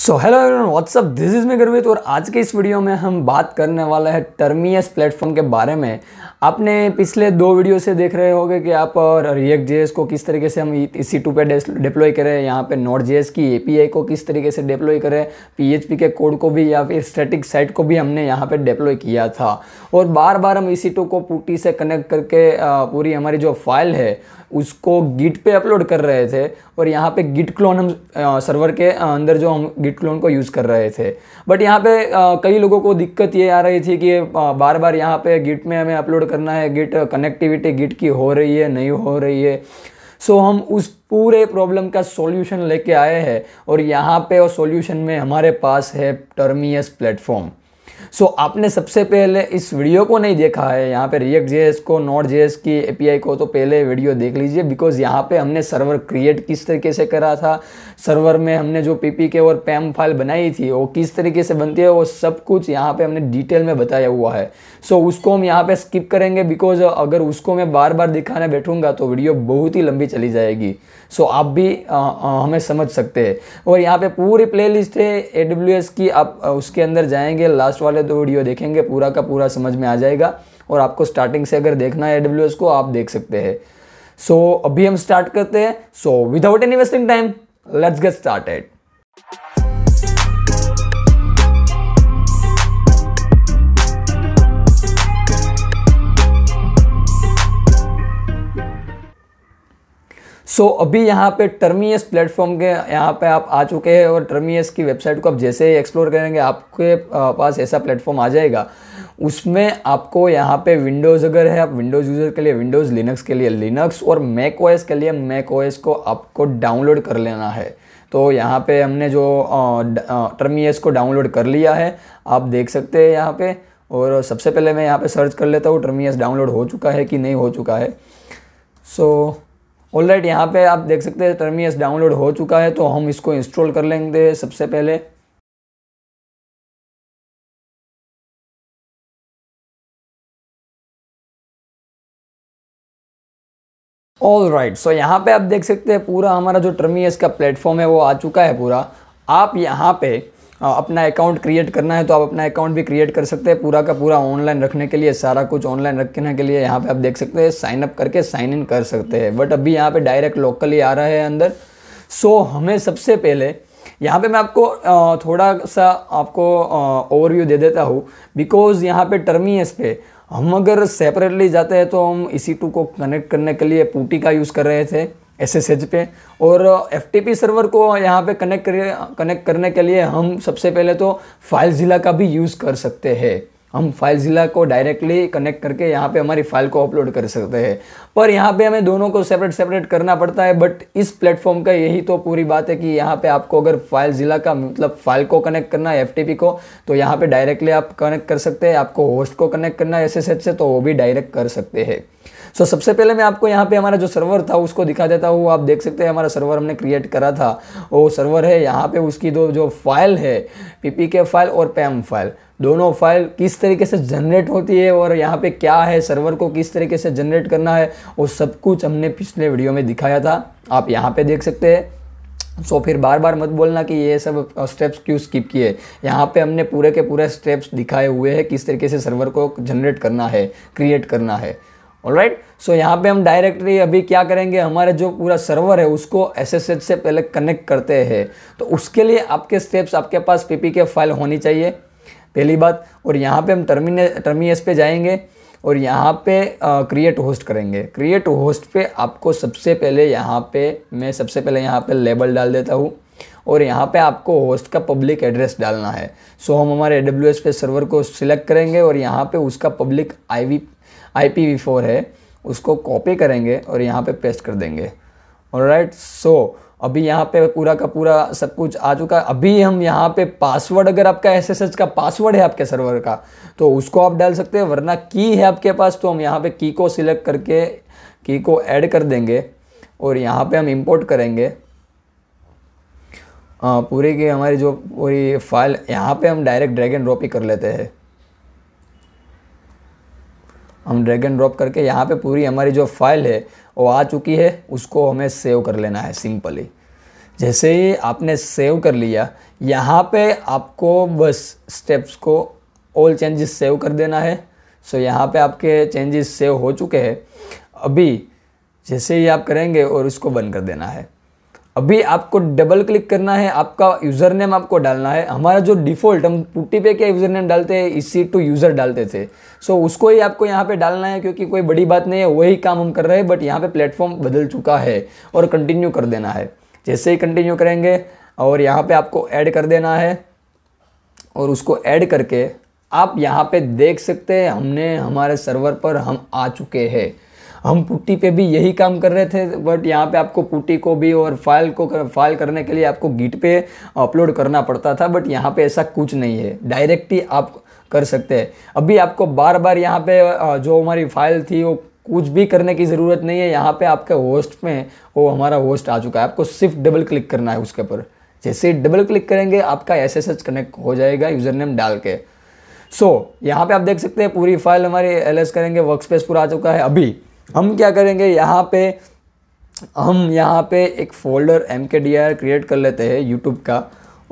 So hello everyone what's up this is me Garvit और आज के इस वीडियो में हम बात करने वाला है टर्मियस प्लेटफॉर्म के बारे में आपने पिछले दो वीडियो से देख रहे होंगे कि आप रिएक्ट जेएस को किस तरीके से हम इसी टू पे डिप्लॉय करें यहाँ पे नोट जेएस की एपीआई को किस तरीके से डिप्लॉय करें पीएचपी के कोड को भी या फिर स्टैटिक साइट को भी हमने यहाँ पर डिप्लॉय किया था और बार बार हम इसी टू को पुटी से कनेक्ट करके पूरी हमारी जो फाइल है उसको गिट पे अपलोड कर रहे थे और यहाँ पे गिट क्लोन हम सर्वर के अंदर जो हम गिट क्लोन को यूज़ कर रहे थे बट यहाँ पे कई लोगों को दिक्कत ये आ रही थी कि बार बार यहाँ पे गिट में हमें अपलोड करना है गिट कनेक्टिविटी गिट की हो रही है नहीं हो रही है सो so, हम उस पूरे प्रॉब्लम का सॉल्यूशन लेके आए हैं और यहाँ पे और सॉल्यूशन में हमारे पास है टर्मियस प्लेटफॉर्म सो so, आपने सबसे पहले इस वीडियो को नहीं देखा है यहाँ पे रिएक्ट जे को नॉट जे की ए को तो पहले वीडियो देख लीजिए बिकॉज यहाँ पे हमने सर्वर क्रिएट किस तरीके से करा था सर्वर में हमने जो के और पैम फाइल बनाई थी वो किस तरीके से बनती है वो सब कुछ यहाँ पे हमने डिटेल में बताया हुआ है सो so, उसको हम यहाँ पे स्किप करेंगे बिकॉज अगर उसको मैं बार बार दिखाने बैठूंगा तो वीडियो बहुत ही लंबी चली जाएगी सो so, आप भी आ, आ, हमें समझ सकते हैं और यहाँ पे पूरी प्लेलिस्ट है ए की आप उसके अंदर जाएंगे लास्ट वाले वाले दो वीडियो देखेंगे पूरा का पूरा समझ में आ जाएगा और आपको स्टार्टिंग से अगर देखना है ए को आप देख सकते हैं सो so, अभी हम स्टार्ट करते हैं so without any wasting time let's get start so so, अभी यहाँ पे टर्मियस प्लेटफॉर्म के यहाँ पे आप आ चुके हैं और टर्मियस की वेबसाइट को आप जैसे ही एक्सप्लोर करेंगे आपके पास ऐसा प्लेटफॉर्म आ जाएगा उसमें आपको यहाँ पे विंडोज़ अगर है आप विंडोज़ यूज़र के लिए विंडोज़ लिनक्स के लिए लिनक्स और मैक ओएस के लिए मैक ओएस को आपको डाउनलोड कर लेना है तो यहाँ पे हमने जो टर्मियस को डाउनलोड कर लिया है आप देख सकते हैं यहाँ पे और सबसे पहले मैं यहाँ पे सर्च कर लेता हूँ टर्मियस डाउनलोड हो चुका है कि नहीं हो चुका है सो so, ऑल राइट यहाँ पर आप देख सकते हैं टर्मियस डाउनलोड हो चुका है तो हम इसको इंस्टॉल कर लेंगे सबसे पहले ऑल राइट सो यहाँ पे आप देख सकते हैं पूरा हमारा जो टर्मियस का प्लेटफॉर्म है वो आ चुका है पूरा आप यहाँ पे हाँ, अपना अकाउंट क्रिएट करना है तो आप अपना अकाउंट भी क्रिएट कर सकते हैं पूरा का पूरा ऑनलाइन रखने के लिए सारा कुछ ऑनलाइन रखने के लिए यहाँ पे आप देख सकते हैं साइन अप करके साइन इन कर सकते हैं बट अभी यहाँ पे डायरेक्ट लोकली आ रहा है अंदर सो हमें सबसे पहले यहाँ पे मैं आपको थोड़ा सा आपको ओवरव्यू दे देता हूँ बिकॉज यहाँ पे टर्मीस पे हम अगर सेपरेटली जाते हैं तो हम इसी टू को कनेक्ट करने के लिए पुटी का यूज़ कर रहे थे एस पे और एफ सर्वर को यहाँ पे कनेक्ट कर कनेक्ट करने के लिए हम सबसे पहले तो फाइल ज़िला का भी यूज़ कर सकते हैं हम फाइल ज़िला को डायरेक्टली कनेक्ट करके यहाँ पे हमारी फाइल को अपलोड कर सकते हैं पर यहाँ पे हमें दोनों को सेपरेट सेपरेट करना पड़ता है बट इस प्लेटफॉर्म का यही तो पूरी बात है कि यहाँ पे आपको अगर फाइल ज़िला का मतलब फाइल को कनेक्ट करना है एफ को तो यहाँ पर डायरेक्टली आप कनेक्ट कर सकते हैं आपको होस्ट को कनेक्ट करना है एस से तो वो भी डायरेक्ट कर सकते हैं सो so, सबसे पहले मैं आपको यहाँ पे हमारा जो सर्वर था उसको दिखा देता हूँ आप देख सकते हैं हमारा सर्वर हमने क्रिएट करा था वो सर्वर है यहाँ पे उसकी दो जो फाइल है पीपीके फाइल और पैम फाइल दोनों फाइल किस तरीके से जनरेट होती है और यहाँ पे क्या है सर्वर को किस तरीके से जनरेट करना है वो सब कुछ हमने पिछले वीडियो में दिखाया था आप यहाँ पे देख सकते हैं सो so, फिर बार बार मत बोलना कि ये सब स्टेप्स क्यों स्किप किए यहाँ पे हमने पूरे के पूरे स्टेप्स दिखाए हुए हैं किस तरीके से सर्वर को जनरेट करना है क्रिएट करना है ऑल राइट सो यहाँ पे हम डायरेक्टली अभी क्या करेंगे हमारे जो पूरा सर्वर है उसको एस से पहले कनेक्ट करते हैं तो उसके लिए आपके स्टेप्स आपके पास के फाइल होनी चाहिए पहली बात और यहाँ पे हम टर्मिने टर्मीएस पे जाएंगे और यहाँ पे क्रिएट होस्ट करेंगे क्रिएट होस्ट पे आपको सबसे पहले यहाँ पे मैं सबसे पहले यहाँ पे लेबल डाल देता हूँ और यहाँ पे आपको होस्ट का पब्लिक एड्रेस डालना है सो हम हमारे ए पे सर्वर को सिलेक्ट करेंगे और यहाँ पे उसका public I V I P V four है उसको कॉपी करेंगे और यहाँ पे पेस्ट कर देंगे और राइट सो अभी यहाँ पे पूरा का पूरा सब कुछ आ चुका है अभी हम यहाँ पे पासवर्ड अगर आपका एस का पासवर्ड है आपके सर्वर का तो उसको आप डाल सकते हैं वरना की है आपके पास तो हम यहाँ पे की को सिलेक्ट करके की को ऐड कर देंगे और यहाँ पे हम इंपोर्ट करेंगे हाँ, पूरी की हमारी जो पूरी फाइल यहाँ पे हम डायरेक्ट ड्रैगन ड्रॉप ही कर लेते हैं हम ड्रैग एंड ड्रॉप करके यहाँ पे पूरी हमारी जो फाइल है वो आ चुकी है उसको हमें सेव कर लेना है सिंपली जैसे ही आपने सेव कर लिया यहाँ पे आपको बस स्टेप्स को ऑल चेंजेस सेव कर देना है सो so, यहाँ पे आपके चेंजेस सेव हो चुके हैं अभी जैसे ही आप करेंगे और उसको बंद कर देना है अभी आपको डबल क्लिक करना है आपका यूज़र नेम आपको डालना है हमारा जो डिफ़ॉल्ट हम पुट्टी पे क्या यूज़र नेम डालते हैं इसी टू यूज़र डालते थे सो so, उसको ही आपको यहाँ पे डालना है क्योंकि कोई बड़ी बात नहीं है वही काम हम कर रहे हैं बट यहाँ पे प्लेटफॉर्म बदल चुका है और कंटिन्यू कर देना है जैसे ही कंटिन्यू करेंगे और यहाँ पर आपको ऐड कर देना है और उसको ऐड करके आप यहाँ पर देख सकते हैं हमने हमारे सर्वर पर हम आ चुके हैं हम पुट्टी पे भी यही काम कर रहे थे बट यहाँ पे आपको पुट्टी को भी और फाइल को कर, फाइल करने के लिए आपको गिट पे अपलोड करना पड़ता था बट यहाँ पे ऐसा कुछ नहीं है डायरेक्टली आप कर सकते हैं अभी आपको बार बार यहाँ पे जो हमारी फाइल थी वो कुछ भी करने की ज़रूरत नहीं है यहाँ पे आपके होस्ट में वो हमारा होस्ट आ चुका है आपको सिर्फ डबल क्लिक करना है उसके ऊपर जैसे डबल क्लिक करेंगे आपका एस एस कनेक्ट हो जाएगा यूज़र नेम डाल के सो so, यहाँ पे आप देख सकते हैं पूरी फाइल हमारी एल एस करेंगे वर्क स्पेस पूरा आ चुका है अभी हम क्या करेंगे यहाँ पे हम यहाँ पे एक folder M K D R create कर लेते हैं यूट्यूब का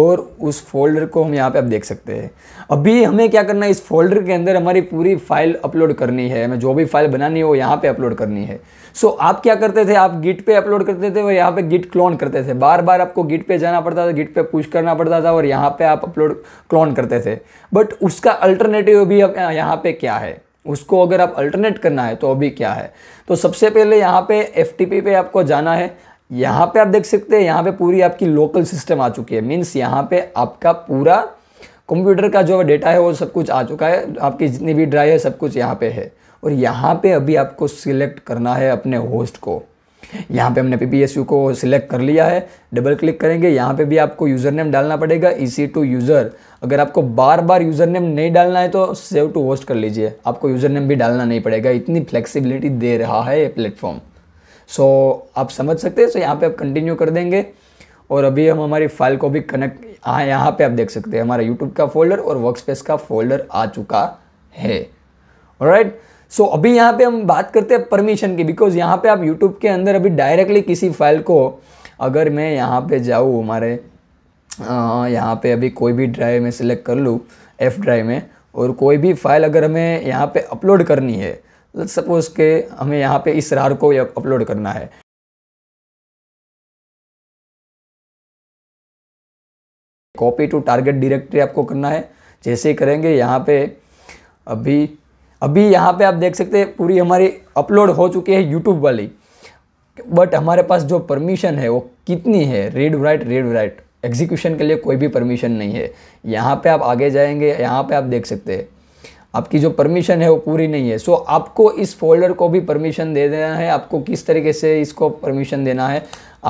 और उस फोल्डर को हम यहाँ पे आप देख सकते हैं अभी हमें क्या करना है इस फोल्डर के अंदर हमारी पूरी फाइल अपलोड करनी है हमें जो भी फाइल बनानी है वो यहाँ पे अपलोड करनी है सो so, आप क्या करते थे आप गिट पे अपलोड करते थे और यहाँ पे गिट क्लोन करते थे बार बार आपको गिट पे जाना पड़ता था गिट पे पुश करना पड़ता था और यहाँ पे आप अपलोड क्लोन करते थे बट उसका अल्टरनेटिव भी यहाँ पे क्या है उसको अगर आप अल्टरनेट करना है तो अभी क्या है तो सबसे पहले यहाँ पे एफ पे आपको जाना है यहाँ पे आप देख सकते हैं यहाँ पे पूरी आपकी लोकल सिस्टम आ चुकी है मीन्स यहाँ पे आपका पूरा कंप्यूटर का जो डेटा है वो सब कुछ आ चुका है आपकी जितनी भी ड्राइव है सब कुछ यहाँ पे है और यहाँ पे अभी आपको सिलेक्ट करना है अपने होस्ट को यहाँ पे हमने पी को सिलेक्ट कर लिया है डबल क्लिक करेंगे यहाँ पे भी आपको यूज़र नेम डालना पड़ेगा ई टू यूज़र अगर आपको बार बार यूज़र नेम नहीं डालना है तो सेव टू होस्ट कर लीजिए आपको यूज़र नेम भी डालना नहीं पड़ेगा इतनी फ्लेक्सिबिलिटी दे रहा है ये प्लेटफॉर्म सो so, आप समझ सकते हैं सो so, यहाँ पे आप कंटिन्यू कर देंगे और अभी हम हमारी फाइल को भी कनेक्ट हाँ यहाँ पे आप देख सकते हैं हमारा यूट्यूब का फोल्डर और वर्क का फोल्डर आ चुका है राइट right? सो so, अभी यहाँ पे हम बात करते हैं परमिशन की बिकॉज यहाँ पे आप यूट्यूब के अंदर अभी डायरेक्टली किसी फाइल को अगर मैं यहाँ पे जाऊँ हमारे यहाँ पे अभी कोई भी ड्राइव में सिलेक्ट कर लूँ एफ ड्राइव में और कोई भी फाइल अगर हमें यहाँ पे अपलोड करनी है सपोज़ के हमें यहाँ पे इस रार को अपलोड करना है कॉपी टू टारगेट डायरेक्टरी आपको करना है जैसे ही करेंगे यहाँ पे अभी अभी यहाँ पे आप देख सकते हैं पूरी हमारी अपलोड हो चुकी है यूट्यूब वाली बट हमारे पास जो परमिशन है वो कितनी है read write read write execution के लिए कोई भी परमिशन नहीं है यहाँ पे आप आगे जाएंगे यहाँ पे आप देख सकते हैं आपकी जो परमिशन है वो पूरी नहीं है सो so, आपको इस फोल्डर को भी परमिशन दे देना है आपको किस तरीके से इसको परमिशन देना है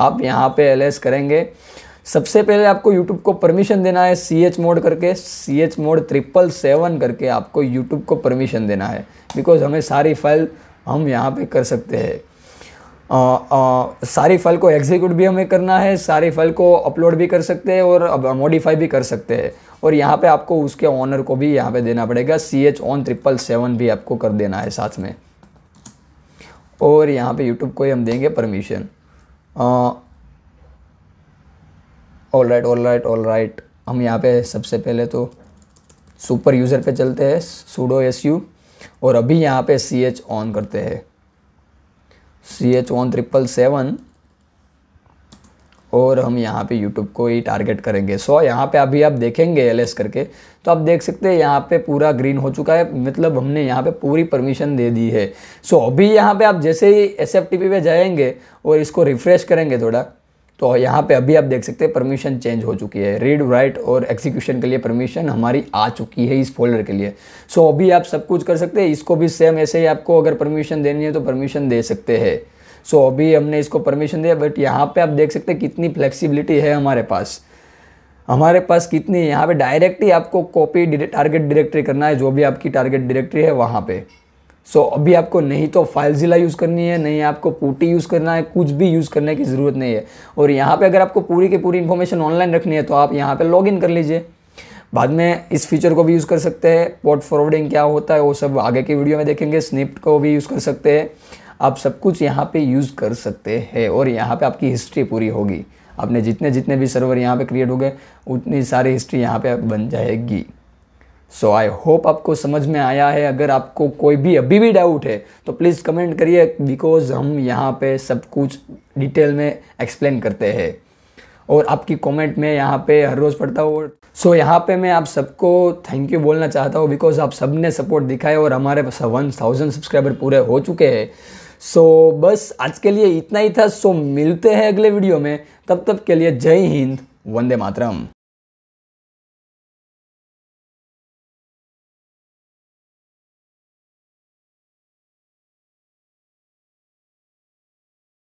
आप यहाँ पे एल करेंगे सबसे पहले आपको यूट्यूब को परमिशन देना है सी एच मोड करके C H mode triple seven करके आपको यूट्यूब को परमिशन देना है बिकॉज हमें सारी फाइल हम यहाँ पे कर सकते हैं सारी फाइल को एग्जीक्यूट भी हमें करना है सारी फाइल को अपलोड भी कर सकते हैं और मॉडिफाई भी कर सकते हैं और यहाँ पे आपको उसके ऑनर को भी यहाँ पे देना पड़ेगा C H on triple seven भी आपको कर देना है साथ में और यहाँ पे यूट्यूब को ही हम देंगे permission all right all right all right हम यहाँ पे सबसे पहले तो सुपर यूज़र पे चलते हैं सूडो एस यू और अभी यहाँ पे सी एच ऑन करते हैं C H on triple seven और हम यहाँ पे यूट्यूब को ही टारगेट करेंगे सो so, यहाँ पे अभी आप देखेंगे एल करके तो आप देख सकते हैं यहाँ पे पूरा ग्रीन हो चुका है मतलब हमने यहाँ पे पूरी परमिशन दे दी है सो so, अभी यहाँ पे आप जैसे ही एस पे जाएंगे और इसको रिफ़्रेश करेंगे थोड़ा तो यहाँ पे अभी आप देख सकते हैं परमिशन चेंज हो चुकी है रीड राइट और एग्जीक्यूशन के लिए परमिशन हमारी आ चुकी है इस फोल्डर के लिए सो so, अभी आप सब कुछ कर सकते हैं इसको भी सेम ऐसे ही आपको अगर परमिशन देनी है तो परमिशन दे सकते हैं सो so, अभी हमने इसको परमिशन दिया बट यहाँ पे आप देख सकते हैं कितनी फ्लेक्सीबिलिटी है हमारे पास हमारे पास कितनी यहाँ पे डायरेक्टली आपको कॉपी टारगेट डायरेक्टरी करना है जो भी आपकी टारगेट डायरेक्टरी है वहाँ पे सो so, अभी आपको नहीं तो फाइलजिला यूज़ करनी है नहीं आपको पूटी यूज़ करना है कुछ भी यूज़ करने की ज़रूरत नहीं है और यहाँ पे अगर आपको पूरी की पूरी इन्फॉर्मेशन ऑनलाइन रखनी है तो आप यहाँ पे लॉगिन कर लीजिए बाद में इस फीचर को भी यूज़ कर सकते हैं पोर्ट फॉरवर्डिंग क्या होता है वो सब आगे की वीडियो में देखेंगे स्निप्ट को भी यूज़ कर सकते हैं आप सब कुछ यहाँ पर यूज़ कर सकते हैं और यहाँ पर आपकी हिस्ट्री पूरी होगी आपने जितने जितने भी सर्वर यहाँ पर क्रिएट हो गए उतनी सारी हिस्ट्री यहाँ पर बन जाएगी सो आई होप आपको समझ में आया है अगर आपको कोई भी अभी भी डाउट है तो प्लीज़ कमेंट करिए बिकॉज हम यहाँ पे सब कुछ डिटेल में एक्सप्लेन करते हैं और आपकी कमेंट में यहाँ पे हर रोज़ पढ़ता हूँ सो so, यहाँ पे मैं आप सबको थैंक यू बोलना चाहता हूँ बिकॉज आप सब ने सपोर्ट दिखाया और हमारे वन थाउजेंड सब्सक्राइबर पूरे हो चुके हैं सो so, बस आज के लिए इतना ही था सो so, मिलते हैं अगले वीडियो में तब तक के लिए जय हिंद वंदे मातरम